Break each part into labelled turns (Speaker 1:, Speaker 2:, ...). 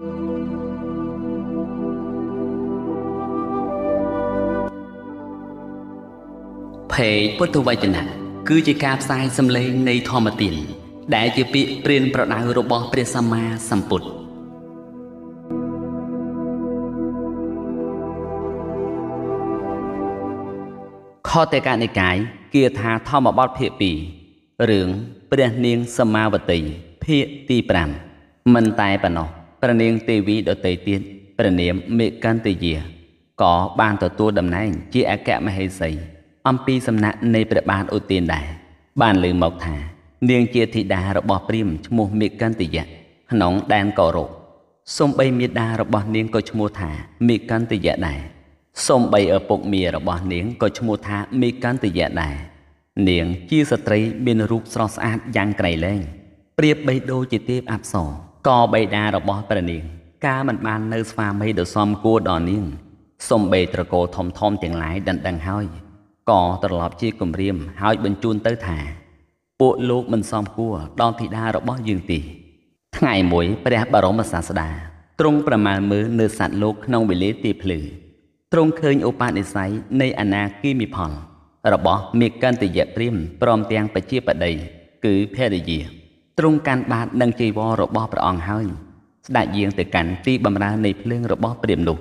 Speaker 1: េកពុទ្ធវចនៈគឺជាការផ្សាយសម្លេងនៃធម្មទានដែលជាពាក្យព្រានប្រដៅរបស់ព្រះសម្មាសម្ពុទ្ធខតេកានិកាយគាថាធម្មបទភាគ2រឿងព្រះនាងសមាវតីភាគទី5មិនតែប៉ុណ្ណោះព្រះនាងទេវីដតីទៀតព្រះនាមមេកន្តយា ក៏បានទទួលតំណែងជាអគ្គមហេសី អំពីសំណាក់នៃព្រះបាទឧទានដែរបានលើមកថានាងជាធីតារបស់ព្រាមឈ្មោះមេកន្តយៈក្នុងដែនកោរុសំបីមេដារបស់នាងក៏ឈ្មោះថាមេកន្តយៈដែរសំបីឪពុកមីរបស់នាងក៏ឈ្មោះថាមេកន្តយៈដែរនាងជាស្ត្រីមានរូបស្រស់ស្អាតយ៉ាងក្រៃលែងប្រៀបបីដូចជាទេពអប្សរាក៏បេដារបស់ព្រះនាងការមិនបាននៅស្វាមីដ៏សមគួរដល់នាងសំបេត្រកោធំធំទាំងឡាយដណ្ដឹងហើយក៏ត្រឡប់ជាគំរាមហើយបញ្ជូនទៅថាពួកលោកមិនសមគួរដល់ធីតារបស់យើងទេថ្ងៃមួយព្រះបរមសាស្តាទ្រង់ប្រមាណមើលនៅសត្វលោកក្នុងវេលាទីភ្លឺទ្រង់ឃើញឧបនិស្ស័យនៃអនាគីមិផល របស់មេកន្តយៈព្រាមព្រមទាំងបជាបដីគឺភរិយាទ្រង់កាន់បាតនិងចីវររបស់ព្រះអង្គហើយ ស្ដេចយាងទៅកាន់ទីបំរើនៃភ្លើងរបស់ព្រាមនោះ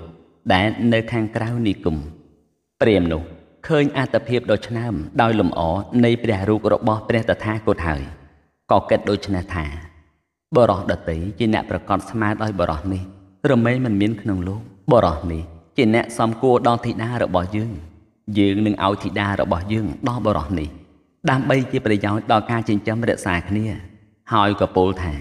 Speaker 1: ដែលនៅខាងក្រៅនិគមព្រាមនោះឃើញអត្តភាពដ៏ឆ្នើមដោយលំអនៃព្រះរូបរបស់ព្រះតថាគតហើយក៏គិតដូច្នេះថាបរោះដតីជាអ្នកប្រកាសស្មារតីបរោះនេះរមែងមិនមានក្នុងលោក បរោះនេះជាអ្នកសំគួរដល់ធីតារបស់យើងយើងនឹងឲ្យធីតារបស់យើងដល់បរោះនេះដើម្បីជាប្រយោជន៍ដល់ការចិញ្ចឹមរក្សាគ្នាហើយក៏ពោលថា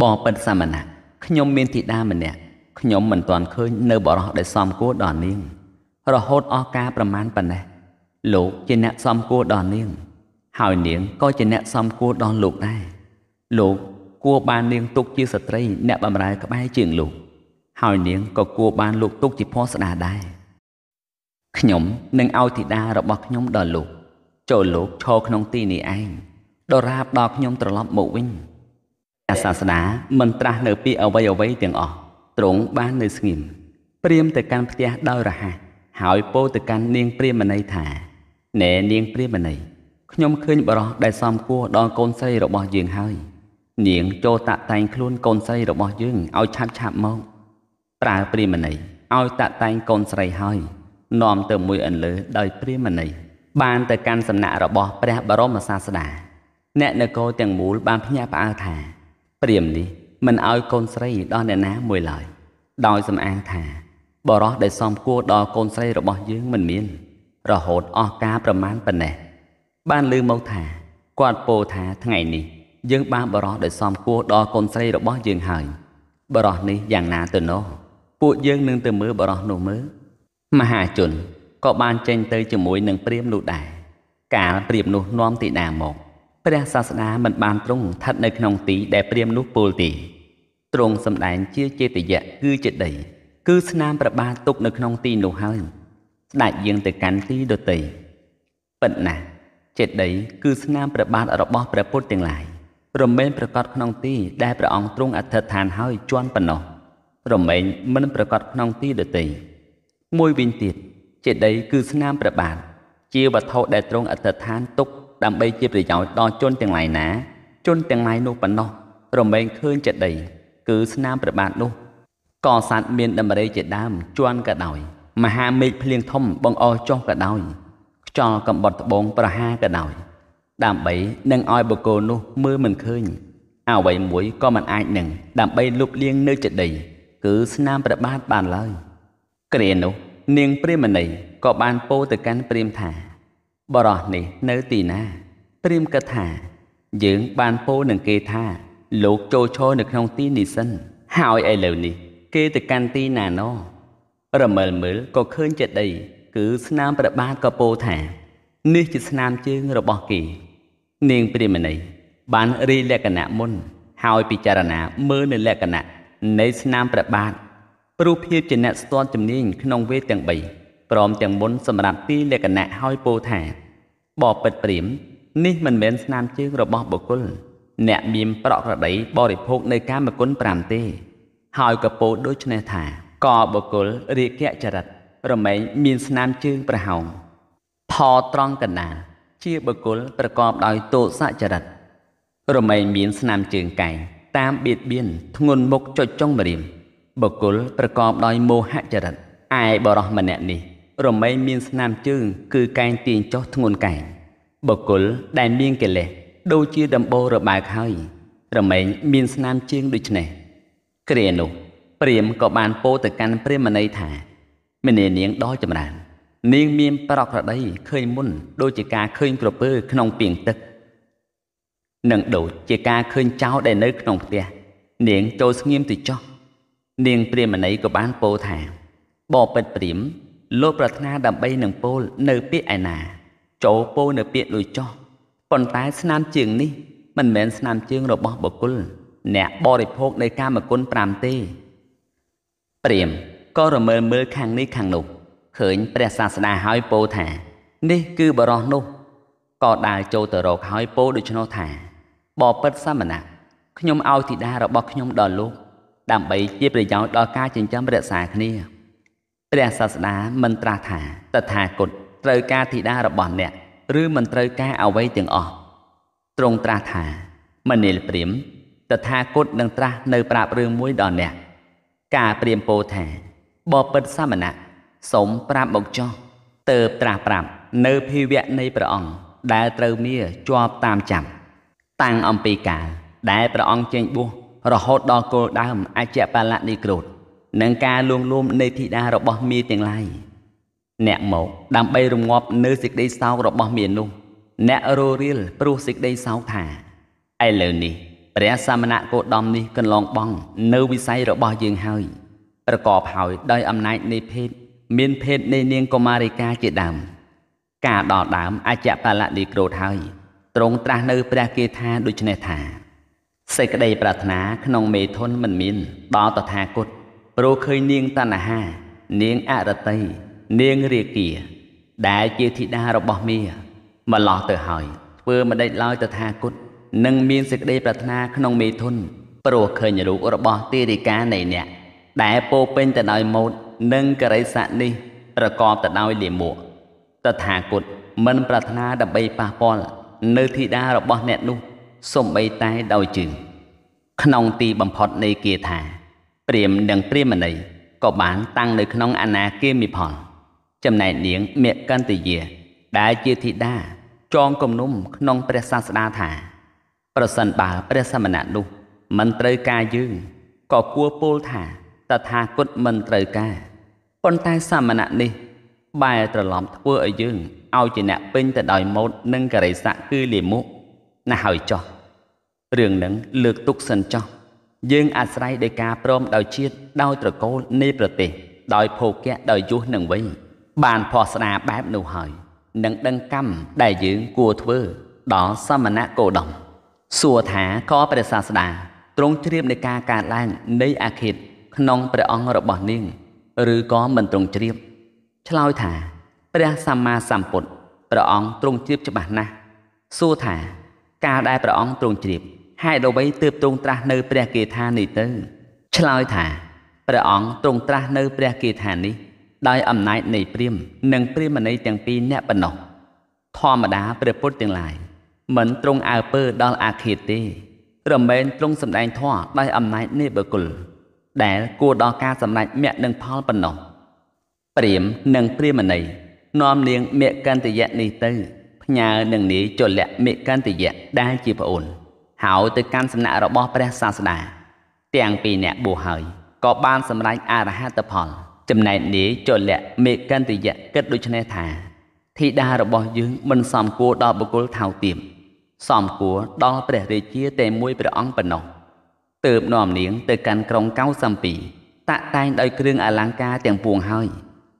Speaker 1: បងពិតសាមណៈខ្ញុំមានធីតាម្នាក់ខ្ញុំមិនទាន់ឃើញនៅបរោះដែលសំគួរដល់នាងរហូតអស់ការប្រមាណប៉ុណ្ណេះលោក ជាអ្នកសំគួរដល់នាងហើយនាងក៏ជាអ្នកសំគួរដល់លោកដែរលោក គួរបាននាងទុកជាស្ត្រីអ្នកបម្រើក្បែរជាងលោកហើយនាងក៏គួរបាន លោកទុកជាភស្តាដែរខ្ញុំនឹងឲ្យធីតារបស់ខ្ញុំដល់លោក ចូលលោកឈរក្នុងទីនេះឯងដរាបដល់ខ្ញុំត្រឡប់មកវិញព្រះសាស្តាមិនត្រាស់នៅពាក្យអ្វីអ្វីទាំងអស់ទ្រង់បាននៅស្ងៀមព្រាមទៅកាន់ផ្ទះដោយរហ័សហើយពោលទៅកាន់នាងព្រាមណីថាណែនាងព្រាមណីខ្ញុំឃើញបរោះដែលសំគួរដល់កូនស្រីរបស់យើងហើយនាងចូលតាក់តែងខ្លួនកូនស្រីរបស់យើងឲ្យឆាប់ឆាប់មកប្រើព្រាមណីឲ្យតាក់តែងកូនស្រីហើយនាំទៅមួយអន្លើដោយព្រាមណីបានទៅកាន់សំណាក់របស់ព្រះបរមសាស្តាអ្នកនគរទាំងមូលបានភ្ញាក់ផ្អើលថាព្រាមនេះមិនឲ្យកូនស្រីដល់អ្នកណាមួយឡើយ ដោយសំអាងថាបរោះដែលសំគួរដល់កូនស្រីរបស់យើងមិនមាន រហូតអស់ការប្រមាណប៉ុណ្ណេះបានលឺមកថាគាត់ពោលថាថ្ងៃនេះយើងបានបរោះដែលសំគួរដល់កូនស្រីរបស់យើងហើយបរោះនេះយ៉ាងណាទៅនោះពួកយើងនឹងទៅមើលបរោះនោះមើលមហាជនក៏បានចេញទៅជាមួយនឹងព្រាមនោះដែរកាលព្រាមនោះនាំទីតាមកព្រះសាស្តាមិនបានទ្រង់ស្ថិតនៅក្នុងទីដែលព្រាមនោះពោលទេទ្រង់សម្ដែងជាចេតយៈគឺជាដីគឺស្នាមប្របាទទុកនៅក្នុងទីនោះហើយ ស្ដេចយាងទៅកាន់ទីដតីប៉ុន្តែចេតីគឺស្នាមប្របាទរបស់ព្រះពុទ្ធទាំងឡាយរមែងប្រកាសក្នុងទីដែលព្រះអង្គទ្រង់អធិដ្ឋានហើយជន់ប៉ុណ្ណោះរមែងមិនប្រកាសក្នុងទីដតីមួយវិញទៀតចេតីគឺស្នាមប្របាទជាវត្ថុដែលទ្រង់អធិដ្ឋានទុកដើម្បីជាប្រយោជន៍ដល់ជនទាំងឡាយណា ជនទាំងឡាយនោះប៉ុណ្ណោះរមែងឃើញចេតិយគឺស្នាមព្រះបាទនោះក៏សัตว์មានដំរេជាដើមជន់ក៏ដោយមហាមេឃភ្លៀងធំបងអស់ចុះក៏ដោយខ្យល់កំបុតត្បូងប្រហាក៏ដោយដើម្បីនឹងឲ្យបុគ្គលនោះមើលមិនឃើញអ្វីមួយក៏មិនអាចនឹងដើម្បីលុបលាងនៅចិត្តដីគឺស្នាមប្របាទបានឡើយគ្រានោះ នាងព្រាមណីក៏បានពោទៅកាន់ព្រាមថាបរោះនេះនៅទីណាព្រាមគិតថាយើងបានពោលនឹងគេថា លោកចូលឈរនៅក្នុងទីនេះសិន ហើយឥឡូវនេះ គេទៅកាន់ទីណាណោះរមិលមើលក៏ឃើញចេតិយគឺស្នាមព្រះបាទក៏ពោលថានេះជាស្នាមជើងរបស់គេនាងព្រាមណីបានរីលក្ខណៈមុន ហើយពិចារណាមើលនៅលក្ខណៈនៃស្នាមព្រះបាទព្រោះភាពជាអ្នកស្ទាត់ជំនាញក្នុងវេទទាំង3ព្រមទាំងមុនសម្រាប់ទីលក្ខណៈហើយពោលថាបបិទ្ធព្រាមនេះមិនមែនស្នាមជើងរបស់បុគ្គលអ្នកមានប្រក្រតីបរិភោគនៅកាមគុណ5ទេ ហើយក៏ពោលដូច្នេះថា កបុគ្គលរាគៈចរិតរមែងមានស្នាមជើងប្រហោងផត្រង់កណ្ដាលជាបុគ្គលប្រកបដោយទោសចរិតរមែងមានស្នាមជើងកែងតាមបៀតបៀនធ្ងន់មុខចុចចុងម្រាមបុគ្គលប្រកបដោយមោហចរិតឯបរោះម្នាក់នេះរមែងមានស្នាមជើងគឺកែងទាញចុះធ្ងន់កែងបុគ្គលដែលមានកិលេសដូចជាដំបូលរបើកហើយរមែងមានស្នាមជើងដូចនេះគ្រានោះព្រាមក៏បានពោទៅកាន់ព្រាមណីថាមនានាងដ៏ចម្រើន នាងមានប្រក្រតីឃើញមុនដូចជាការឃើញក្រពើ ក្នុងពីងទឹកនឹងដូចជាការឃើញចោរដែលនៅក្នុងផ្ទះនាងចូលស្ងៀមទៅចោះនាងព្រាមណីក៏បានពោថាបបិទ្ធព្រាមលោកប្រាថ្នាដើម្បីនឹងពោលនៅ ពាក្យឯណា ចូលពោលនៅពាក្យដូចចោះប៉ុន្តែស្នាមជើងនេះមិនមែនស្នាមជើងរបស់បុគ្គលអ្នកបរិភោគនៃកាមគុណ5ទេព្រាមក៏រមើលមើលខាងនេះខាងនោះឃើញ ព្រះសាស្តាហើយពោលថា នេះគឺបរោះនោះក៏ដើរចូលទៅរកហើយពោលដូច្នោះថាបបិទ្ធសមណៈខ្ញុំឲ្យធីតារបស់ខ្ញុំដល់លោកដើម្បីជាប្រយោជន៍ដល់ការចិញ្ចឹមរក្សាគ្នាព្រះសាស្តាមិនត្រាស់ថាតថាគតត្រូវការធីតារបស់អ្នក ឬមិនត្រូវការអ្វីទាំងអស់ទ្រង់ត្រាស់ថាមនាលព្រាមតថាគតនឹងត្រាស់នៅប្រាប់រឿងមួយដល់អ្នក ការព្រាមពោថាបបិទ្ធសមណៈសូមប្រាប់មកចោះទៅត្រាស់ប្រាប់នៅភាវៈនៃព្រះអង្គដែលត្រូវមាជាប់តាមចាំតាំងអំពីកាលដែលព្រះអង្គចេញបួសរហូតដល់គោលដើមអច្ចបលនិក្រូតនិងការលួងលោមនៃធីតារបស់មីទាំងឡាយអ្នកមកដើម្បីរងាប់នៅសេចក្តីសោករបស់មីនោះ អ្នករោរៀលព្រោះសេចក្តីសោកថាឥឡូវនេះព្រះសាមណគោតមនេះកន្លងបងនៅវិស័យរបស់យើងហើយប្រកបហើយដោយអំណាចនៃភេទមានភេទនៃនាងកុមារិកាជាដើមការដល់ដើមអច្ចបាលៈលីក្រូតហើយទ្រង់ត្រាស់នៅព្រះគាថាដូច្នេះថាសេចក្តីប្រាថ្នាក្នុងមេធុនមិនមានដល់តថាគតព្រោះឃើញនាងតណ្ហា នាងអរតីនាងរាគាដែលជាធីតារបស់មាម្លោះទៅហើយធ្វើមិនដេចឡើយទៅថាគុតនឹងមានសេចក្តីប្រាថ្នាក្នុងមេធុនព្រោះឃើញរូបរបស់ទីរិកានៃអ្នកដែលពោពេញទៅដោយម៉ូតនិងករិស័កនេះប្រកបទៅដោយលាមកតថាគតមិនប្រាថ្នាដើម្បីប៉ះពាល់នៅធីតារបស់អ្នកនោះសំបីតែដោយជើងក្នុងទីបំផុតនៃគាថាព្រាមនិងព្រាមណីក៏បានតាំងនៅក្នុងអាណាគាមិផលចំណែកនាងមេកន្តិយា ដែលជាធីតាចងគំនុំក្នុងព្រះសាស្តាថា ប្រសិនបើព្រះសមណៈនោះ មិនត្រូវការយើង ក៏គួរពោលថា តថាគតមិនត្រូវការប៉ុន្តែសមណៈនេះ បែរត្រឡប់ធ្វើឲ្យយើងឲ្យជាអ្នកពេញទៅដោយម៉ូតនិងករិស័កគឺលាមុខណាស់ហើយចោះរឿងនឹងលើកទុកសិនចោះយើងអាស្រ័យដោយការព្រមដោយជាតិដោយត្រកូលនៃប្រទេស ដោយភោគៈដោយយុសនឹងវិញ បានផោះស្ដារបែបនោះហើយនឹងដឹងកម្មដែលយើងគួរធ្វើដល់សមណៈគោដំសួរថាក៏ព្រះសាស្តាទ្រង់ជ្រាបនៃការកើតឡើង នៃអាឃិតក្នុងព្រះអង្គរបស់នាង ឬក៏មិនទ្រង់ជ្រាប ឆ្លើយថាព្រះសម្មាសម្ពុទ្ធព្រះអង្គទ្រង់ជ្រាបច្បាស់ណាស់សួរថាការដែលព្រះអង្គទ្រង់ជ្រាបហេតុអ្វីទើបទ្រង់ត្រាស់នៅព្រះគាថានេះទៅឆ្លើយថាព្រះអង្គទ្រង់ត្រាស់នៅព្រះគាថានេះដោយអំណាចនៃព្រាម និងព្រាមណីទាំងពីរអ្នកប៉ុណ្ណោះធម្មតាព្រះពុទ្ធទាំងឡាយមិនទ្រង់អើពើដល់អាឃាតទេព្រមែនទ្រង់សម្ដែងធម៌ដោយអំណាចនៃបុគ្គលដែលគួរដល់ការសម្ដែងមគ្គនិងផលប៉ុណ្ណោះព្រាមនិងព្រាមណីនាំនាងមេកន្តយៈនេះទៅ ផ្ញើនឹងនាយចលៈមេកន្តយៈដែលជាប្អូនហើយទៅកាន់សំណាក់របស់ព្រះសាស្តាទាំងពីរអ្នកបួសហើយក៏បានសម្រេចអរហត្តផលចំណែកនេះចលៈមេកន្តិយៈគិតដូចនេះថា ធីតារបស់យើងមិនសមគួរដល់បុគ្គលថៅទៀមសមគួរដល់ព្រះរាជាតែមួយព្រះអង្គប៉ុណ្ណោះទើបនាំនាងទៅកាន់ក្រុងកៅសំពី តាក់តែងដោយគ្រឿងអលង្ការទាំងពួងហើយ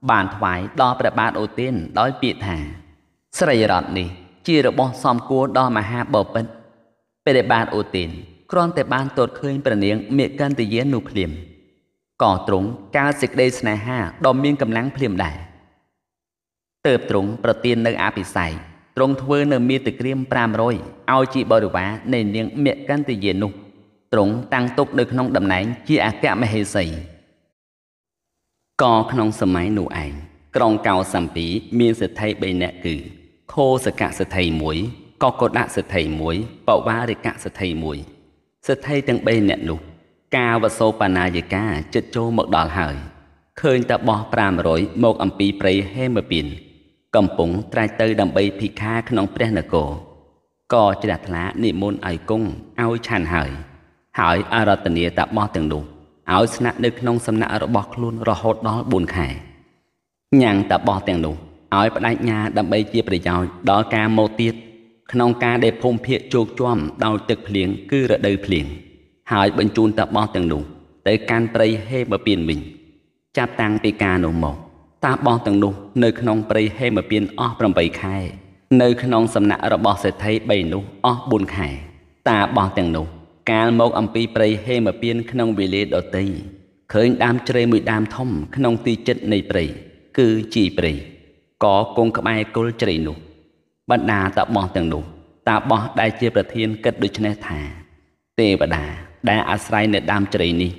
Speaker 1: បានថ្វាយដល់ព្រះបាទអូទានដោយពាក្យថា ស្រីរតនេះជារបស់សមគួរដល់មហាបពិត្រពេលដែលបានអូទីនគ្រាន់តែបានទតឃើញព្រះនាងមេកន្តយាននោះភ្លាមក៏ទ្រង់កើតសេចក្តីស្នេហាដ៏មានកម្លាំងភ្លាមដែរតើបទ្រង់ប្រទាននៅអភិស័យទ្រង់ធ្វើនៅមាតិក្រាម500ឲ្យជាបរិវារនៃនាងមេកន្តយាននោះទ្រង់តាំងទុកនៅក្នុងតំណែងជាអគ្គមហេសីក៏ក្នុងសម័យនោះឯងក្រុងកោសម្ពីមានសេដ្ឋី3នាក់គឺខោសកៈសេដ្ឋី1កកដៈសិទ្ធិមួយបវារិកៈសិទ្ធិមួយសិទ្ធិទាំង3អ្នកនោះ ការវសោបណាយិកាចិត្តចូលមកដល់ហើយឃើញតាបោះ500មកអំពីព្រៃហេមពីនកំពុងត្រាច់ទៅដើម្បីភិក្ខាក្នុងព្រះនគរក៏ជ្រះថ្លានិមន្តឲ្យគង់ឲ្យឆាន់ហើយ ហើយអរតនីតាបោះទាំងនោះឲ្យស្នាក់នៅក្នុង សំណាក់របស់ខ្លួនរហូតដល់4ខែញ៉ាំងតាបោះទាំងនោះឲ្យបដិញ្ញាដើម្បីជាប្រយោជន៍ដល់ការមកទៀតក្នុងការដែលភូមិភាគជោគជាំដោយទឹកភ្លៀងគឺរដូវភ្លៀងហើយបញ្ជូនតាបោះទាំងនោះទៅកាន់ព្រៃហេមពៀនវិញ ចាប់តាំងពីការនោះមក តាបោះទាំងនោះនៅក្នុងព្រៃហេមពៀនអស់8ខែ នៅក្នុង សំណាក់របស់សេដ្ឋី3នោះអស់4ខែ តាបោះទាំងនោះ កាលមកអំពីព្រៃហេមពៀនក្នុងវេលាដតីឃើញដើមជ្រៃមួយដើមធំ ក្នុងទីចិត្តនៃព្រៃគឺជាព្រៃក៏គង់ក្បែរគល់ជ្រៃនោះបណ្ដាតាបោះទាំងនោះ តាបោះដែលជាប្រធានគិតដូចនេះថា ទេវតា ដែលអាស្រ័យនៅដើមជ្រៃនេះ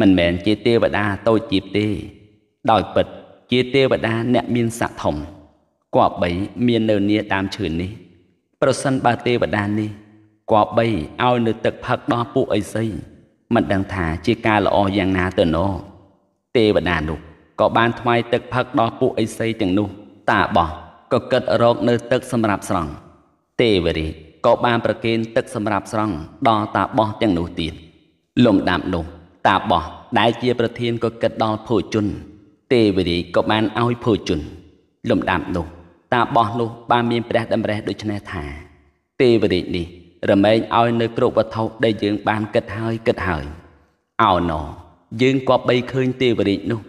Speaker 1: មិនមែនជាទេវតាតូចជីបទេ ដោយពិតជាទេវតាអ្នកមានស័ក្តិធំគប្បីមាននៅនីតាមឈឿននេះ ប្រសិនបើទេវតានេះគប្បីឲ្យនៅទឹកផឹកដល់ពួកអីសី មិនដឹងថាជាការល្អយ៉ាងណាទៅណោទេវតានោះក៏បានថ្វាយទឹកផឹកដល់ពួកអិសីទាំងនោះ តាបោះក៏គិតរកនៅទឹកសម្រាប់ស្រង់ទេវរាជក៏បានប្រគេន ទឹកសម្រាប់ស្រង់ដល់តាបោះទាំងនោះទៀតលំដាប់នោះ តាបោះដែលជា ប្រធានក៏គិតដល់ភោជនទេវរាជក៏បានឲ្យភោជនលំដាប់នោះ តាបោះនោះបាន មានព្រះតម្រេះ ដូច្នេះថា ទេវរាជនេះរមែងឲ្យនៅគ្រប់វត្ថុដែលយើង បានគិតហើយគិតហើយអោណោយើងក៏បីឃើញទេវរាជនោះ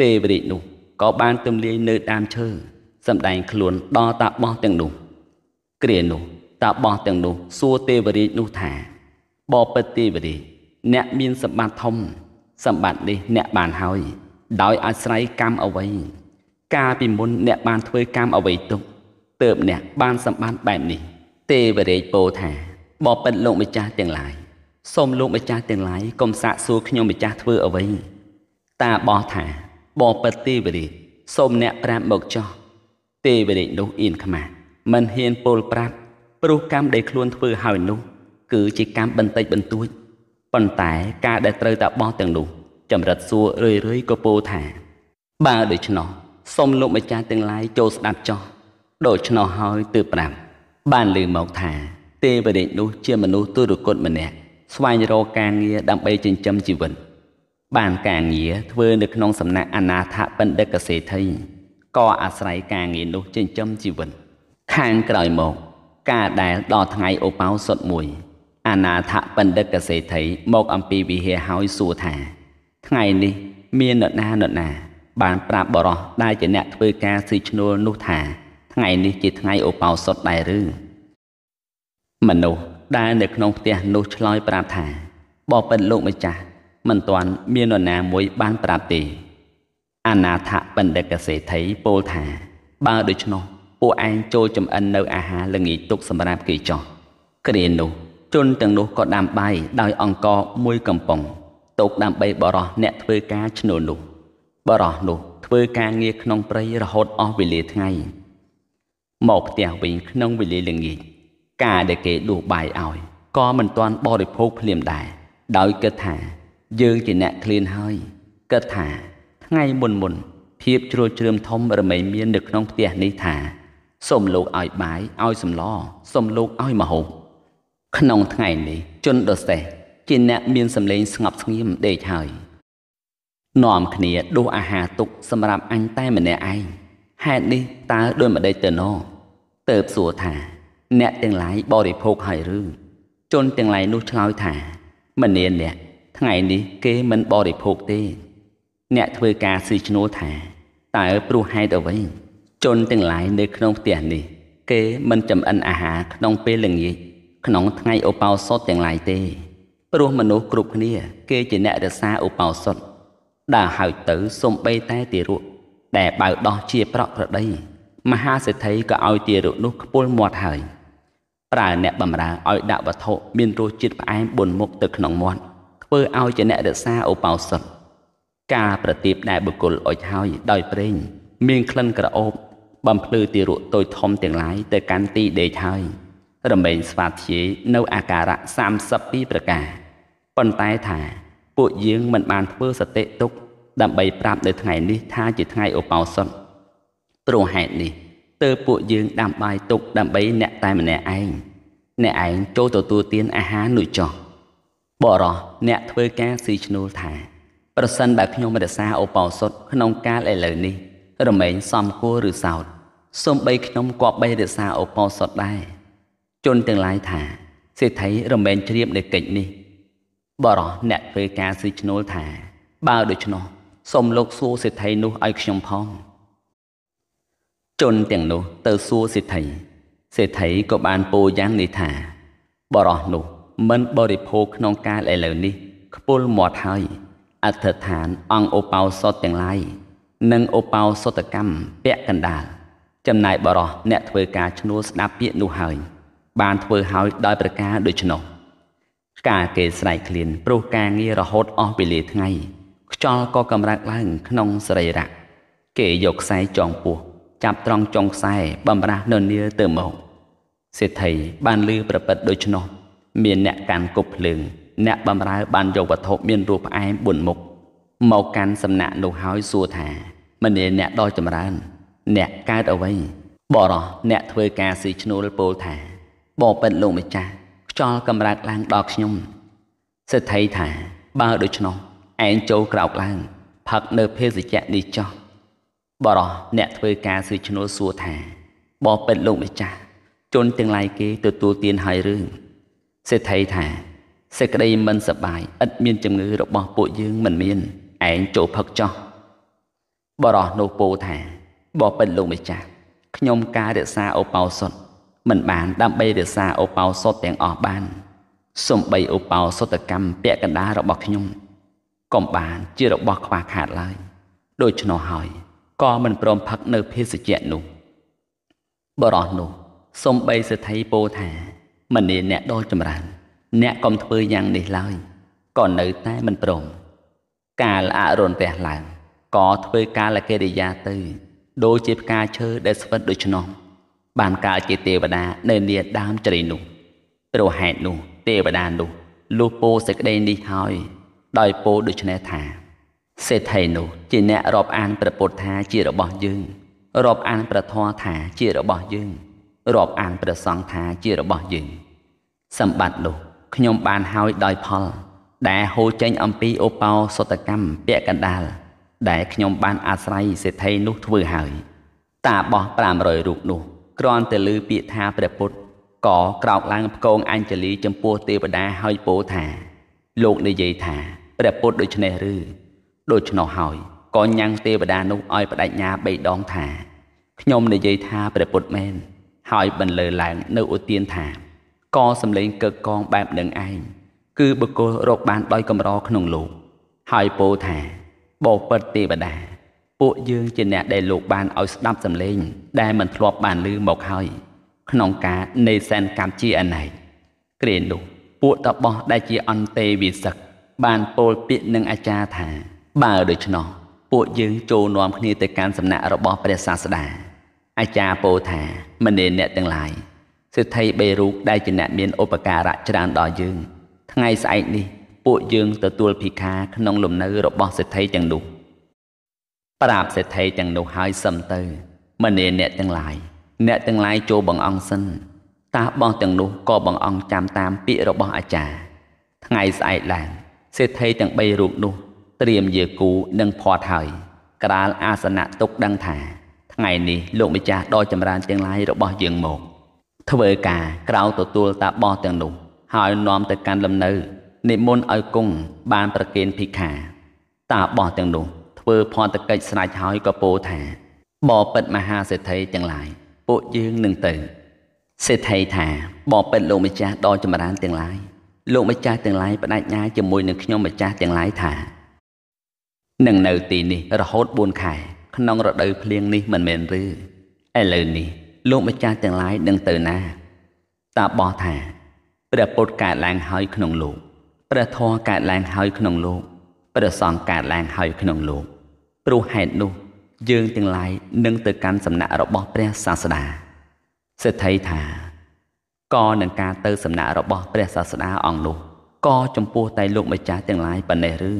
Speaker 1: ទេវរាជនោះក៏បានទម្លាយនៅតាមឈើសម្ដែងខ្លួន ដល់តាបោះទាំងនោះគ្រានោះ តាបោះទាំងនោះសួរទេវរាជនោះថា បបិទ្ធទេវរាជអ្នកមានសម្បត្តិធំ សម្បត្តិនេះអ្នកបានហើយ ដោយ អាស្រ័យកម្មអ្វី កាលពីមុនអ្នកបានធ្វើកម្មអ្វីទុកទៅបអ្នកបានសម្បត្តិបែបនេះទេវរាជពោលថា បបិទ្ធលោកម្ចាស់ទាំងឡាយសូមលោកម្ចាស់ទាំងឡាយកុំសាកសួរខ្ញុំម្ចាស់ធ្វើអ្វីតាបោះថាបបិទ្ធទេវរាជសូមអ្នកប្រាប់មកចោះទេវរាជនោះអៀនខ្មាស់មិនហ៊ានពោលប្រាប់ព្រោះកម្មដែលខ្លួនធ្វើហើយនោះ គឺជាកម្មបន្តិចបន្តួចប៉ុន្តែការដែលត្រូវតាបោះទាំងនោះចម្រិតសួររឿយរឿយក៏ពោលថាបើដូច្នោះសូមលោកម្ចាស់ទាំងឡាយចូលស្ដាប់ចោះដូច្នោះហើយទើបប្រាប់បានឮមកថា ទេវរាជនោះជាមនុស្សទុរគតម្នាក់ស្វែងរកការងារដើម្បីចិញ្ចឹមជីវិតបានការងារធ្វើនៅក្នុងសំណាក់អនាថបណ្ឌិតកសេដ្ឋីក៏អាស្រ័យការងារនោះចិញ្ចឹមជីវិតខាងក្រោយមកការដែល ដល់ថ្ងៃឧបោសថមួយអាណាថបណ្ឌិតកសេដ្ឋីមកអំពីវិហារហើយសួរថា ថ្ងៃនេះ មាននរណានរណា បានប្រាប់បរោះដែលជាអ្នកធ្វើការស៊ីឈ្នួលនោះថាថ្ងៃនេះជាថ្ងៃឧបោសថដែរឬមនុស្សដែលនៅក្នុងផ្ទះនោះឆ្លើយប្រាប់ថាបបិទ្ធលោកម្ចាស់មិនទាន់មាននរណាមួយ បានប្រាប់ទេអនាថបណ្ឌិតកសេដ្ឋីពោលថា បើដូច្នោះពួកឯងចូលចំអិននៅ អាហារល្ងាចទុកសម្រាប់គេចោះគ្រានោះ ជនទាំងនោះក៏ដាំបាយដោយអង្ករមួយកំប៉ុងទុកដើម្បីបរោះអ្នកធ្វើការឈ្នួលនោះ បរោះនោះធ្វើការងារក្នុង ព្រៃរហូតអស់វេលាថ្ងៃមកផ្ទះវិញក្នុងវេលាល្ងាចការដែលគេដួសបាយឲ្យ ក៏មិនទាន់បរិភោគភ្លាមដែរដោយគិតថា យើងជាអ្នកឃ្លានហើយគិតថាថ្ងៃមុនមុនភាពជ្រួលជ្រើមធំរមែងមាននៅក្នុងផ្ទះនេះថាសូមលោកឲ្យបាយឲ្យសម្លសូមលោកឲ្យមហូបក្នុងថ្ងៃនេះជនដសេះជាអ្នកមានសម្លេងស្ងប់ស្ងៀមដេកហើយនាំគ្នាដួសអាហារទុកសម្រាប់អញតែម្នាក់ឯងហេតុនេះតើដោយម្ដេចទៅណោះទៅសួរថាអ្នកទាំងឡាយបរិភោគហើយឬជនទាំងឡាយនោះឆ្លើយថាមនាអ្នកថ្ងៃនេះគេមិនបរិភោគទេអ្នកធ្វើការស៊ីឈ្នួលថាតើព្រោះហេតុអ្វី ជនទាំងឡាយនៅក្នុងផ្ទះនេះ គេមិនចំអិនអាហារក្នុងពេលល្ងាចក្នុងថ្ងៃឧបោសថទាំងឡាយទេព្រោះមនុស្សគ្រប់គ្នា គេជាអ្នករក្សាឧបោសថដើរហើយទៅសំបីតែទារកដែលបើដោះជាប្រក់ប្រដីមហាសេដ្ឋីក៏ឲ្យទារកនោះខ្ពុលមាត់ហើយប្រើអ្នកបម្រើឲ្យដាក់វត្ថុមានរសជាតិផ្អែមបួនមុខទៅក្នុងមាត់ធ្វើឲ្យជាអ្នករក្សាឧបោសថការប្រទៀបដែលបុគ្គលអុចហើយដោយប្រេងមានក្លិនក្រអូបបំភ្លឺទីរក់តូចធំទាំងឡាយទៅកាន់ទីដេកហើយរមែងស្វាធ្យាយនៅ អាការៈ32ប្រការប៉ុន្តែថាពួកយើងមិនបានធ្វើសតិទុក ដើម្បីប្រាប់នៅថ្ងៃនេះថាជាថ្ងៃឧបោសថព្រោះហេតុនេះទើបពួកយើងដាំបាយទុក ដើម្បីអ្នកតែម្នាក់ឯងអ្នកឯងចូលទទួលទានអាហារនោះចោះបរោះអ្នកធ្វើការស៊ីឈ្នួលថាប្រសិនបើខ្ញុំរក្សាឧបោសថក្នុងកាលឥឡូវនេះរមែងសំគួរឬសោតសូម្បីខ្ញុំគប្បីរក្សាឧបោសថដែរជនទាំងឡាយថាសេដ្ឋីរមែងជ្រាបនៅកិច្ចនេះ បរោះអ្នកធ្វើការស៊ីឈ្នួលថា បើដូច្នោះសូមលោកសួរសេដ្ឋីនោះឲ្យខ្ញុំផងជនទាំងនោះទៅសួរសេដ្ឋីសេដ្ឋីក៏បានពោយ៉ាងនេះថា បរោះនោះ មិន បរិភោគក្នុងកាលឥឡូវនេះខ្ពុលមាត់ហើយអធិដ្ឋានអង្គឧបោសថទាំងឡាយនិងឧបោសថកម្មពាក់កណ្ដាលចំណាយបរោះអ្នកធ្វើការឈ្នួលស្ដាប់ពាក្យនោះហើយ បានធ្វើហើយដោយប្រការដូច្នោះការគេស្រែកឃ្លានព្រោះការងាររហូតអស់ពេលថ្ងៃខ្យល់ក៏កម្រើកឡើងក្នុងសរីរៈគេយកខ្សែចងពោះ ចាប់ត្រង់ចុងខ្សែបំរាស់ននាទៅមកសេដ្ឋីបានលឺប្រពត្តដូច្នោះមានអ្នកកាន់គប់ភ្លើងអ្នកបម្រើបានយកវត្ថុមានរសផ្អែម4មុខមកកាន់សំណាក់នោះហើយសួរថាមនាអ្នកដ៏ចម្រើនអ្នកកើតអ្វី បរោះអ្នកធ្វើការស៊ីឈ្នួលពោលថាបបិទ្ធលោកម្ចាស់ខ្យល់កម្រើកឡើងដល់ខ្ញុំសេដ្ឋីថាបើដូច្នោះឯងចូលក្រោកឡើងផឹកនៅភេសជ្ជៈនេះចោះបរោះអ្នកធ្វើការស៊ីឈ្នួលសួរថាបបិទ្ធលោកម្ចាស់ជនទាំងឡាយគេទទួលទានហើយឬសេដ្ឋីថាសេចក្តីមិនសប្បាយឥតមានជំងឺរបស់ពួកយើងមិនមានឯងចូលផឹកចោះបរោះនោះពោលថាបបិទ្ធលោកម្ចាស់ខ្ញុំការរក្សាឧបោសថមិនបានដើម្បីរក្សាឧបោសថទាំងអស់បាន សំបីឧបោសថកម្មពាក់កណ្ដាលរបស់ខ្ញុំកុំបានជារបស់ខ្វះខាតឡើយដូច្នោះហើយក៏មិនព្រមផឹកនៅភេសជ្ជៈនោះ បរោះនោះសំបីសេដ្ឋីពោលថា មនាអ្នកដ៏ចម្រើនអ្នកកុំធ្វើយ៉ាងនេះឡើយក៏នៅតែមិនព្រមកាលអរុនរះឡើងក៏ធ្វើកាលកិរិយាទៅ ដូចជាផ្កាឈើដែលស្វិតដូច្នោះ បានកើតជាទេវតានៅនាដើមជ្រៃនោះព្រោះហេតុនោះ ទេវតានោះលុះពោសេចក្តីនេះហើយដោយពោដូច្នេះថាសេដ្ឋីនោះជាអ្នករាប់អានព្រះពុទ្ធថាជារបស់យើងរាប់អានព្រះធម៌ថាជារបស់យើងរាប់អានព្រះសង្ឃថាជារបស់យើងសម្បត្តិនោះខ្ញុំបានហើយដោយផល ដែលហូរចេញអំពីឧបោសតកម្មពាក់កណ្ដាលដែលខ្ញុំ បាន អាស្រ័យសេដ្ឋីនោះធ្វើហើយ តាបោះ500រូបនោះគ្រាន់តែលើពាក្យថា ព្រះពុទ្ធក៏ក្រោកឡើងផ្គងអัญជលីចំពោះទេវតាហើយពោលថាលោកនិយាយថាព្រះពុទ្ធដូច្នេះឬដូច្នោះហើយក៏ញ៉ាំងទេវតានោះឲ្យបដិញ្ញាបីដងថាខ្ញុំនិយាយថាព្រះពុទ្ធមែនហើយបន្លឺឡើងនៅឧទានថាក៏សម្លេងកឹកកងបែបនឹងឯងគឺបុគ្គលរកបានដោយកម្រក្នុងលោក ហើយពោលថាបបិទ្ធទេវតាពួកយើងជាអ្នកដែលលោកបានឲ្យស្ដាប់សម្លេង ដែលមិនធ្លាប់បានឮមកហើយក្នុងការនៃសែនកម្មជាអណៃគ្រានោះពួកតបោះដែលជាអន្តេវិសឹកបានពោលពាក្យនឹងអាចារ្យថា បើដូច្នោះពួកយើងចូលនាំគ្នាទៅកាន់សំណាក់របស់ព្រះសាស្តាអាចារ្យពោលថាមនេអ្នកទាំងឡាយសេដ្ឋីបេរូកដែលជាអ្នកមានឧបការៈច្រើនដល់យើងថ្ងៃស្អែកនេះពួកយើងទទួលភិក្ខាក្នុងលំនៅរបស់សេដ្ឋីទាំងនោះប្រាប់សេដ្ឋីទាំងនោះហើយសឹមទៅមនាអ្នកទាំងឡាយអ្នកទាំងឡាយចូលបងអង្គសិនតើបងទាំងនោះក៏បងអង្គចាំតាមពាក្យរបស់អាចារ្យថ្ងៃស្អែកឡើងសេដ្ឋីទាំង3រូបនោះត្រៀមយាគូនិងផាត់ហើយក្រាលអាសនៈទុកដឹងថាថ្ងៃនេះលោកម្ចាស់ដ៏ចម្រើនទាំងឡាយរបស់យើងមកធ្វើការក្រៅទទួលតាបោះទាំងនោះ ហើយនាំទៅកាន់លំនៅនិមន្តឲ្យគង់បានប្រគេនភិក្ខា តាបោះទាំងនោះធ្វើភន្តកិច្ចស្រេចហើយក៏ពោលថាបបិទ្ធមហាសេដ្ឋីទាំងឡាយពួកយើងនឹងទៅ សេដ្ឋីថាបបិទ្ធលោកម្ចាស់ដ៏ចម្រើនទាំងឡាយលោកម្ចាស់ទាំងឡាយបដិញ្ញាជាមួយនឹងខ្ញុំម្ចាស់ទាំងឡាយថានឹងនៅទីនេះរហូត4ខែ ក្នុងរដូវភ្លៀងនេះមិនមែនឬឥឡូវនេះលោកម្ចាស់ទាំងឡាយនឹងទៅណា តាបោះថាព្រះពុទ្ធកើតឡើងហើយក្នុងលោកព្រះធម៌កើតឡើងហើយក្នុងលោកព្រះសង្ឃកើតឡើងហើយក្នុងលោកព្រោះហេតុនោះយើង ទាំងឡាយនឹងទៅកាន់សំណាក់របស់ព្រះសាស្តាសេដ្ឋីថាក៏នឹងការទៅសំណាក់របស់ព្រះសាស្តាអង្គនោះក៏ចំពោះតែលោកម្ចាស់ទាំងឡាយប៉ុណ្ណេះឬ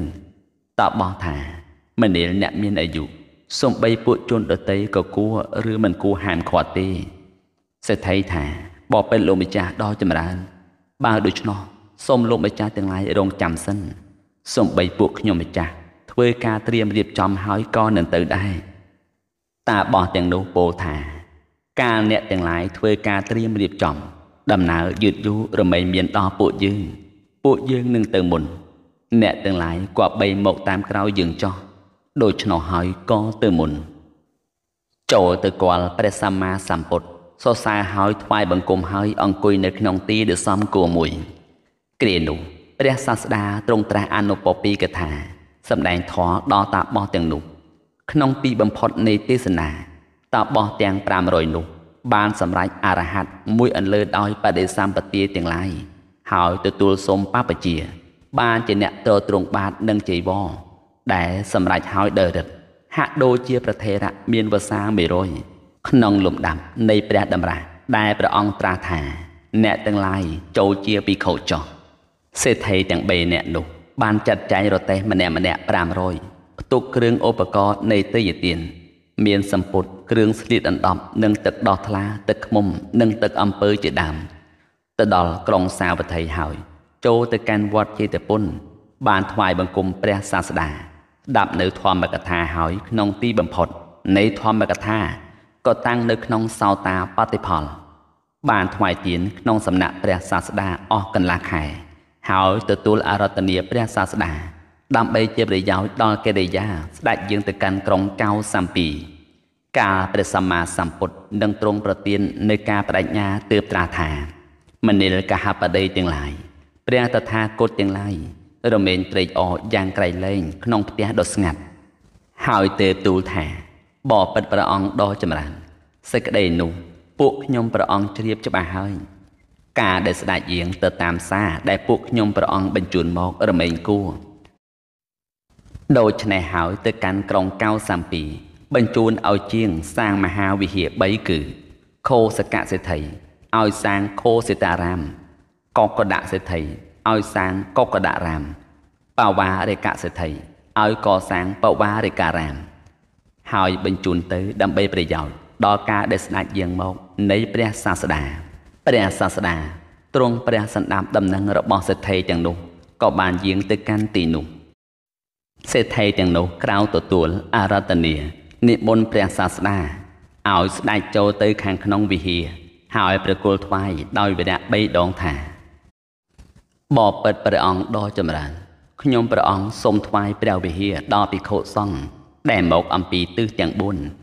Speaker 1: តបបោះថាមនាលអ្នកមានអាយុសំបីពួកជនដតីក៏គួរឬមិនគួរហាមឃាត់ទេសេដ្ឋីថាបបិទ្ធលោកម្ចាស់ដ៏ចម្រើន បើដូច្នោះសូមលោកម្ចាស់ទាំងឡាយរងចាំសិនសំបីពួកខ្ញុំម្ចាស់ធ្វើការត្រៀមរៀបចំហើយក៏នឹងទៅដែរតាបោះទាំងនោះពោលថា កាលអ្នកទាំងឡាយធ្វើការត្រៀមរៀបចំ ដំណើរយឺតយូររមែងមានដល់ពួកយើងពួកយើងនឹងទៅមុន អ្នកទាំងឡាយគប្បីមកតាមក្រោយយើងចោះដូច្នោះហើយក៏ទៅមុន ចូលទៅគាល់ព្រះសម្មាសម្ពុទ្ធសរសើរហើយថ្វាយបង្គំហើយ អង្គុយនៅក្នុងទីដ៏សមគួរមួយគ្រានោះព្រះសាស្តាទ្រង់ត្រាស់អនុពពីកថា សម្ដែងធម៌ដល់តាបោះទាំងនោះក្នុងទីបំផុតនៃទេសនាតាបោះទាំង500នោះបានសម្រេចអរហត្តមួយអន្លើដោយបដិសម្បទាទាំងឡាយហើយទទួលសុំបព្វជាបានជាអ្នកតទ្រង់បាទនិងចៃវរដែលសម្រេចហើយដឺរិទ្ធហាក់ដូចជាប្រធេរៈមានវសាមេរយក្នុងលំដាប់នៃព្រះតម្រាស់ដែលព្រះអង្គត្រាស់ថា អ្នកទាំងឡាយចូលជាពិខុចោះសេដ្ឋីទាំង3នាក់នោះ បានចាត់ចែងរទេះម្នាក់ម្នាក់500ផ្ទុកគ្រឿងឧបករណ៍នៃទេយទាន មានសម្ពុតគ្រឿងស្លៀកដណ្ដប់ និងទឹកដោះថ្លាទឹកខ្មុំ និងទឹកអំពើជាដើមទៅដល់ក្រុងសាវត្ថីហើយ ចូលទៅកាន់វត្តជេតពុនបានថ្វាយបង្គំព្រះសាស្តាស្ដាប់នៅធម្មកថាហើយក្នុងទីបំផុត នៃធម្មកថាក៏តាំងនៅក្នុងសោតាបតិផលបានថ្វាយទៀនក្នុងសំណាក់ព្រះសាស្តាអស់កន្លះខែហើយទទួលអរតនីព្រះសាស្តាដើម្បីជាប្រយោជន៍ដល់កិរិយាស្ដេចយើងទៅកាន់ក្រុងកៅសំពី កាលព្រះសម្មាសម្ពុទ្ធនឹងទ្រង់ប្រទាននៅការបដិញ្ញាទើបត្រាថាមនិលកហបដីទាំងឡាយព្រះតថាគតទាំងឡាយរមែងត្រេកអរយ៉ាងក្រៃលែងក្នុងផ្ទះដ៏ស្ងាត់ ហើយទើបទូលថាបបិទ្ធព្រះអង្គដ៏ចម្រើនសេចក្តីនោះ ពួកខ្ញុំព្រះអង្គជ្រាបច្បាស់ហើយការដែលស្ដេចយាងទៅតាមសារដែលពួកខ្ញុំព្រះអង្គបញ្ជូនមករមែងគួរដូច្នេះហើយទៅកាន់ក្រុងកៅសាំពី បញ្ជូនឲ្យជាងសាងមហាវិហារ3គឺខោសកៈសេដ្ឋីឲ្យសាងខោសេតារាមក៏ក៏ដាក់សេដ្ឋីឲ្យសាងកុកដរាមបវារិកសិទ្ធិឲ្យកសាងបវារិការាមហើយបញ្ជូនទៅដើម្បីប្រយោជន៍ដល់ការដែលស្ដេចយាងមក នៃ ព្រះសាស្តាព្រះសាស្តាទ្រង់ព្រះសន្តាប់ដំណឹងរបស់សេដ្ឋីទាំងនោះ ក៏បានយាងទៅកាន់ទីនោះសេដ្ឋីទាំងនោះក្រៅទទួលអារាធនានិមន្តព្រះសាស្តាឲ្យស្ដេចចូលទៅ ខាងក្នុងវិហារហើយប្រគល់ថ្វាយដោយវរៈ3ដងថាបបិទ្ធព្រះអង្គដ៏ចម្រើនខ្ញុំព្រះអង្គសូមថ្វាយព្រះវិហារដល់ភិក្ខុសង្ឃដែលមកអំពីទិសទាំង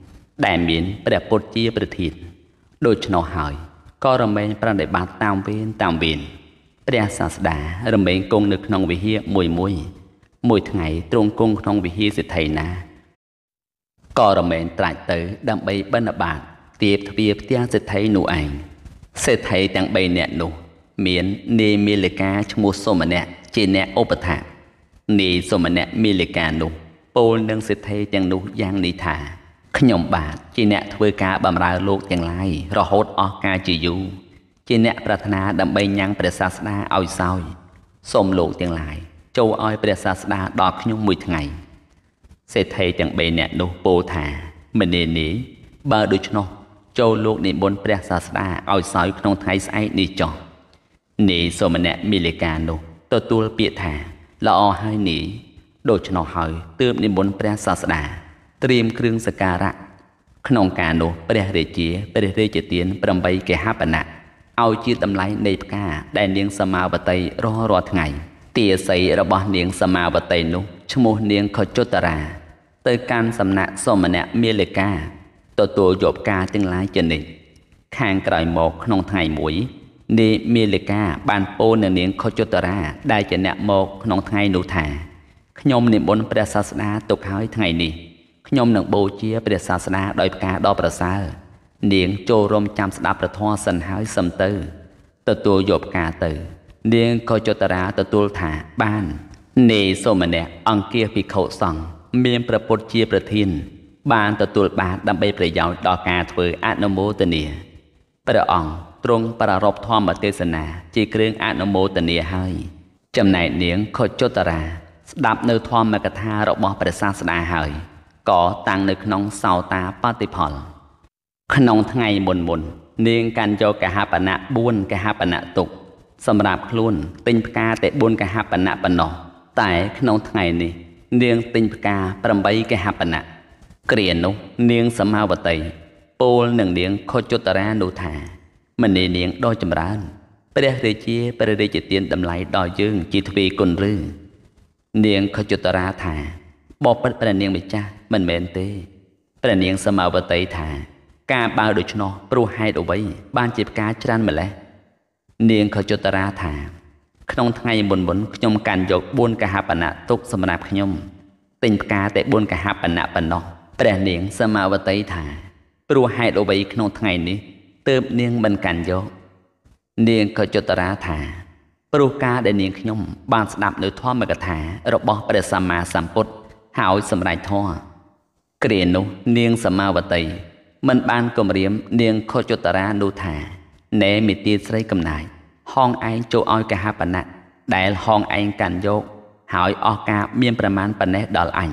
Speaker 1: 4ដែលមានព្រះពុទ្ធជាប្រធានដូច្នោះហើយក៏រមែងប្រតិបត្តិតាមវេនតាមវេនព្រះសាស្តារមែងគង់នៅក្នុងវិហារមួយមួយ មួយថ្ងៃទ្រង់គង់ក្នុងវិហារសិទ្ធិណាក៏រមែងត្រាច់ទៅដើម្បីបិណ្ឌបាតទៀបទ្វារផ្ទះសិទ្ធិនោះឯងសិទ្ធិទាំង3នាក់នោះមាននាយមាលិកាឈ្មោះសុមនៈជាអ្នកឧបថានាយសុមនៈមាលិកានោះពោលនឹងសិទ្ធិទាំងនោះយ៉ាងនេះថាខ្ញុំបាទជាអ្នកធ្វើការបម្រើលោកទាំងឡាយរហូតអស់ការជាយូរជាអ្នកប្រាថ្នាដើម្បីញ៉ាំងព្រះសាស្តាឲ្យសោយសូមលោកទាំងឡាយចូលឲ្យព្រះសាស្តាដល់ខ្ញុំមួយថ្ងៃសេដ្ឋីទាំងបីនាក់នោះពោលថាមនេនីបើដូច្នោះចូលលោកនិមន្តព្រះសាស្តាឲ្យសោយក្នុងថ្ងៃស្អែកនេះចុះនាយសូមនៈមីលិកានោះ ទទួលពាក្យថាល្អហើយនាយដូច្នោះហើយទើប និមន្តព្រះសាស្តាត្រៀមគ្រឿងសក្ការៈក្នុងការនោះព្រះរាជាព្រះរាជាទាន8កេហបណៈឲ្យជាតម្លៃនៃផ្កាដែលនាងសមាវតីរាល់រាល់ថ្ងៃទាស័យរបស់នាងសមាវតី នោះឈ្មោះនាងខជុតរាទៅកាន់សំណាក់សមណមាលិកា ទទួលយកផ្កាទាំងឡាយជានិច្ចខាងក្រោយមកក្នុងថ្ងៃមួយនាងមាលិកា បានពោលនឹងនាងខុជតរាដែលជាអ្នកមកក្នុងថ្ងៃនោះថាខ្ញុំនិមន្តព្រះសាស្តាទុកហើយថ្ងៃនេះខ្ញុំនឹងបូជាព្រះសាស្តាដោយផ្កាដ៏ប្រសើរនាង ចូលរំចាំស្ដាប់ព្រះធម៌សិនហើយសឹមទៅ ទទួលយកផ្កាទៅ នាងខុជតរាទទួលថា បាននេសូមម្នាក់អង្គាសភិក្ខុសង្ឃមានព្រះពុទ្ធជាប្រធាន បាន ទទួលបានដើម្បីប្រយោជន៍ដល់ការធ្វើអនុមោទនាព្រះអង្គទ្រង់ប្រារព្ធធម្មទេសនាជាគ្រឿងអនុមោទនាហើយ ចំណែកនាង ខុចុតរាស្ដាប់នៅធម្មកថារបស់ព្រះសាស្តាហើយ ក៏តាំងនៅក្នុងសោតាបតិផល ក្នុងថ្ងៃមុនមុន នាងកាន់យកកហបណៈ4កហបណៈទុកសម្រាប់ខ្លួនទិញផ្កាតែ4កហបណៈប៉ុណ្ណោះតែក្នុងថ្ងៃនេះ នាងទិញផ្កា8កហបណៈគ្រានោះនាងសមាវតីពោលនឹងនាងខុចុតរានោះថាមនីនាងដ៏ចម្រើនព្រះរាជាព្រះរាជទាន តម្លៃដល់យើងជាទ្វីគុណឬនាងខជតរាថា បបិទ្ធព្រះនាងម្ចាស់មិនមែនទេព្រះនាងសមវតីថាការបើដូច្នោះព្រោះហេតុអ្វីបានជាផ្កាច្រើនម្លេះនាងខជតរាថាក្នុងថ្ងៃមុនមុនខ្ញុំកាន់យក4កហបណៈទុកសម្រាប់ខ្ញុំទិញផ្កាតែ4កហបណៈប៉ុណ្ណោះព្រះនាងសមវតីថាព្រោះហេតុអ្វីក្នុងថ្ងៃនេះទើបនាងមិនកាន់យកនាងក៏ចុតរាថា ព្រោះការដែលនាងខ្ញុំបានស្ដាប់ នៅធម្មកថារបស់ព្រះសម្មាសម្ពុទ្ធហើយសម្រេចធម៌គ្រានោះនាងសមាវតីមិនបានគម្រាមនាងខុសចុតរានោះថាណែមេទាស្រីកំណាយហងឯងចូលឲ្យកហបណៈដែលហងឯងកាន់យក ហើយអស់ការមានប្រមាណប៉ុណ្ណេះដល់អញ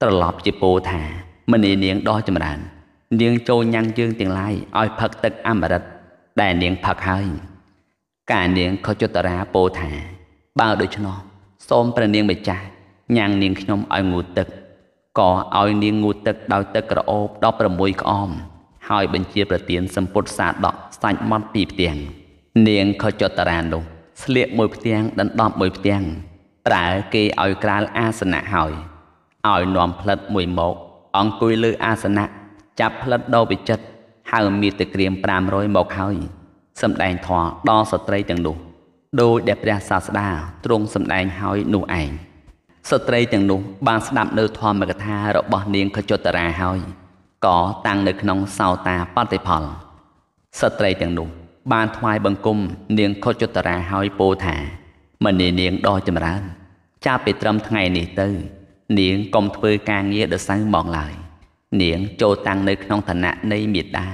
Speaker 1: ត្រឡប់ជាពោថាមនីនាងដ៏ចម្រើននាងចូលញ៉ាំងជើងទាំងឡាយឲ្យផឹកទឹកអមរិតដែលនាងផឹកហើយកាលនាងខុសចុតរាពោថា បើដូច្នោះសូមព្រះនាងម្ចាស់ញ៉ាំងនាងខ្ញុំឲ្យងូតទឹកក៏ឲ្យនាងងូតទឹកដោយទឹកក្រអូបដល់6ក្អមហើយ បញ្ជាប្រទៀនសម្ពុតសាដកសាច់មាត់ពីផ្ទាំងនាងខុសចុតរានោះស្លៀកមួយផ្ទាំងដណ្ដប់មួយផ្ទាំងប្រើគេឲ្យក្រាលអាសនៈហើយឲ្យនាំផ្លិតមួយមកអង្គុយលើអាសនៈចាប់ផ្លិតដោវិចិត្រហៅមាតិក្រៀម500មកហើយសម្ដែងធម៌ដល់ស្ត្រីទាំងនោះដោយដែលព្រះសាស្តាទ្រង់សម្ដែងហើយនោះឯងស្ត្រីទាំងនោះបានស្ដាប់នៅធម្មកថារបស់នាងខជតរាហើយក៏តាំងនៅក្នុងសោតាបតិផលស្ត្រីទាំងនោះ បានថ្វាយបង្គំនាងខជតរាហើយពោលថាមនីនាងដ៏ចម្រើន ចាប់ពីត្រឹមថ្ងៃនេះទៅ នាងកុំធ្វើការងារដសៅមកឡើយនាងចូលតាំងនៅក្នុងឋានៈនៃមេត្តា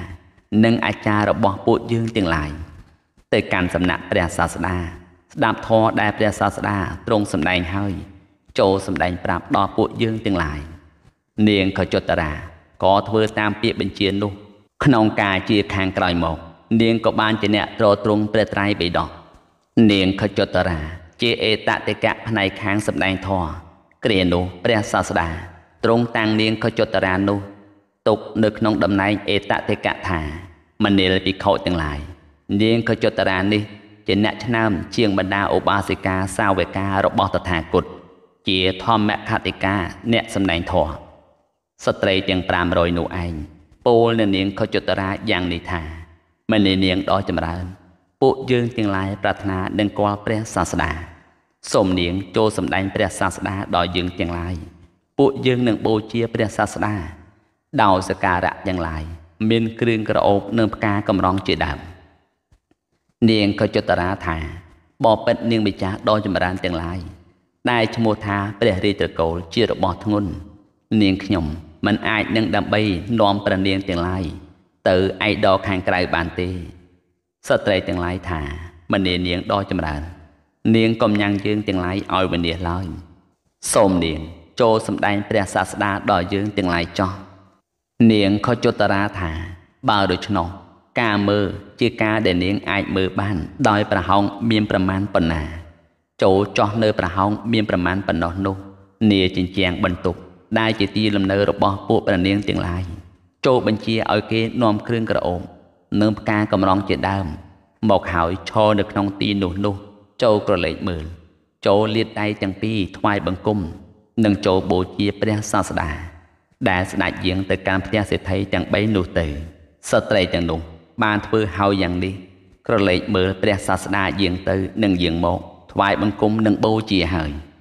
Speaker 1: និងអាចារ្យរបស់ពួកយើងទាំងឡាយទៅកាន់សំណាក់ព្រះសាស្តាស្ដាប់ធម៌ដែលព្រះសាស្តាទ្រង់សម្ដែងហើយ ចូលសម្ដែងប្រាប់ដល់ពួកយើងទាំងឡាយនាងក៏ចុតរាក៏ធ្វើតាមពាក្យបញ្ជានោះ ក្នុងការជាខាងក្រោយមក នាងក៏បានជាអ្នកត្រទ្រង់ព្រះត្រៃបិដកនាងខចតរាជាអេតតិកៈផ្នែកខាង សម្ដែងធម៌គ្រានោះព្រះសាស្តាទ្រង់តាំងនាងខចតរានោះទុកនៅក្នុងតំណែងអេតតិកថាមនាលភិក្ខុទាំងឡាយនាងកចតរានេះជាអ្នកឆ្នើមជាងបណ្ដាឧបាសិកាសាវការបស់តថាគតជាធម្មខតិកាអ្នកសម្ដែងធម៌ស្ត្រីទាំង500នោះឯងពោលនៅនាងខុចតរាយ៉ាងនេះថាមនីនាងដ៏ចម្រើនពួកយើងទាំងឡាយប្រាថ្នានឹងគាល់ព្រះសាស្តាសូមនាងចូលសម្ដែងព្រះសាស្តាដល់យើងទាំងឡាយពួកយើងនឹងបូជាព្រះសាស្តាដោយសការៈយ៉ាងឡាយមានគ្រឿងក្រអូបនិងផ្កាកម្រងជាដើមនាងក៏ចុតរាថាបបិទ្ធនាងម្ចាស់ដ៏ចម្រើនទាំងឡាយដែលឈ្មោះថាព្រះរាជត្រកូលជារបស់ធ្ងន់នាងខ្ញុំមិនអាចនឹងដើម្បីនាំព្រះនាងទាំងឡាយទៅឯដលខាងក្រៅបានទេស្ត្រីទាំងឡាយថាមនានាងដ៏ចម្រើន នាងកំញ៉ាំងយើងទាំងឡាយឲ្យវិនាសឡើយសូមនាងចូលសម្ដែងព្រះសាស្តាដល់យើងទាំងឡាយចោះនាងខុជតរាថាបើដូច្នោះការមើលជាការដែលនាង អាចមើលបាន ដោយប្រហោងមាន ប្រមាណប៉ុណ្ណាចូលចោះនៅ ប្រហោងមានប្រមាណប៉ុណ្ណោះនោះនាចិញ្ចៀងបន្ទប់ដែលជាទីលំនៅរបស់ពួកព្រះនាងទាំងឡាយចូលបញ្ជាឲ្យគេ នាំ គ្រឿងក្រអូបនិងផ្កាកម្រងជាដើម មកហើយឈរនៅក្នុងទីនោះនោះ ចូលក្រឡេកមើល ចូលលាតដៃទាំងពីរថ្វាយបង្គំ និងចូលបូជាព្រះសាស្តាដែលស្ដេចយាងទៅកាន់ផ្ទះសេដ្ឋីទាំង3នោះទៅស្ត្រីទាំងនោះ បានធ្វើហើយយ៉ាងនេះ ក្រឡេកមើលព្រះសាស្តាយាងទៅ និងយាងមកថ្វាយបង្គំនិងបូជាហើយ។